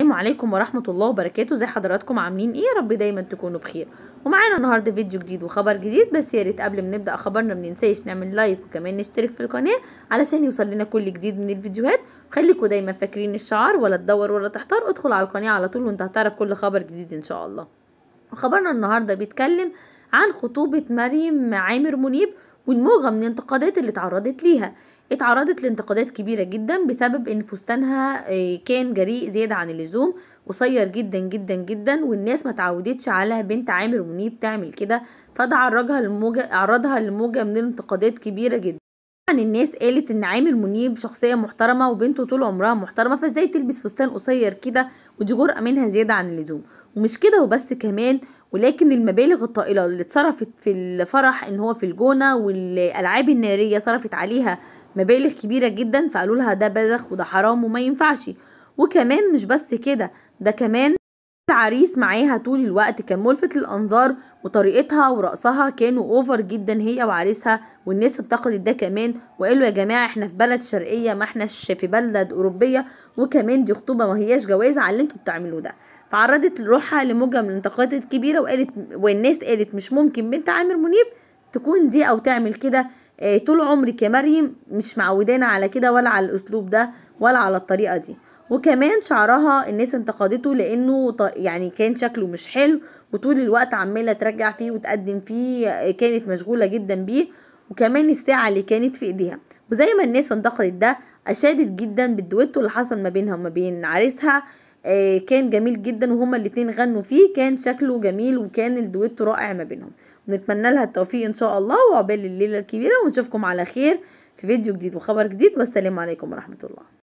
السلام عليكم ورحمة الله وبركاته زي حضراتكم عاملين ايه يا رب دايما تكونوا بخير ومعانا النهاردة فيديو جديد وخبر جديد بس يا ريت قبل ما نبدأ خبرنا مننساش نعمل لايك وكمان نشترك في القناة علشان يوصل لنا كل جديد من الفيديوهات وخليكوا دايما فاكرين الشعار ولا تدور ولا تحتار ادخل على القناة على طول وانت هتعرف كل خبر جديد ان شاء الله وخبرنا النهاردة بيتكلم عن خطوبة مريم عامر منيب والموجة من الانتقادات اللي اتعرضت ليها اتعرضت لانتقادات كبيرة جدا بسبب ان فستانها آه، كان جريء زيادة عن اللزوم قصير جدا جدا جدا والناس ما تعودتش على بنت عامر منيب تعمل كده فده عرضها للموجه عرضها لموجة من الانتقادات كبيرة جدا الناس قالت ان عامر منيب شخصيه محترمه وبنته طول عمرها محترمه فازاي تلبس فستان قصير كده ودي جرأه منها زياده عن اللزوم ومش كده وبس كمان ولكن المبالغ الطائله اللي اتصرفت في الفرح ان هو في الجونه والالعاب الناريه صرفت عليها مبالغ كبيره جدا فقالوا لها ده بذخ وده حرام وما ينفعش وكمان مش بس كده ده كمان العريس معاها طول الوقت كان ملفت للانظار وطريقتها ورقصها كانوا اوفر جدا هي وعريسها والناس انتقدت ده كمان وقالوا يا جماعه احنا في بلد شرقيه ما احناش في بلد اوروبيه وكمان دي خطوبه ما هياش جواز على اللي انتوا بتعملوه ده فعرضت روحها لموجه من الانتقادات الكبيره وقالت والناس قالت مش ممكن بنت عامر منيب تكون دي او تعمل كده آه، طول عمرك يا مريم مش معودانا على كده ولا على الاسلوب ده ولا على الطريقه دي وكمان شعرها الناس انتقدته لانه يعني كان شكله مش حلو وطول الوقت عماله ترجع فيه وتقدم فيه كانت مشغوله جدا بيه وكمان الساعه اللي كانت في ايديها وزي ما الناس انتقدت ده اشادت جدا بالدويتو اللي حصل ما بينها وما بين عريسها آه كان جميل جدا وهما الاتنين غنوا فيه كان شكله جميل وكان الدويتو رائع ما بينهم نتمنى لها التوفيق ان شاء الله وعقبال الليله الكبيره ونشوفكم على خير في فيديو جديد وخبر جديد والسلام عليكم ورحمه الله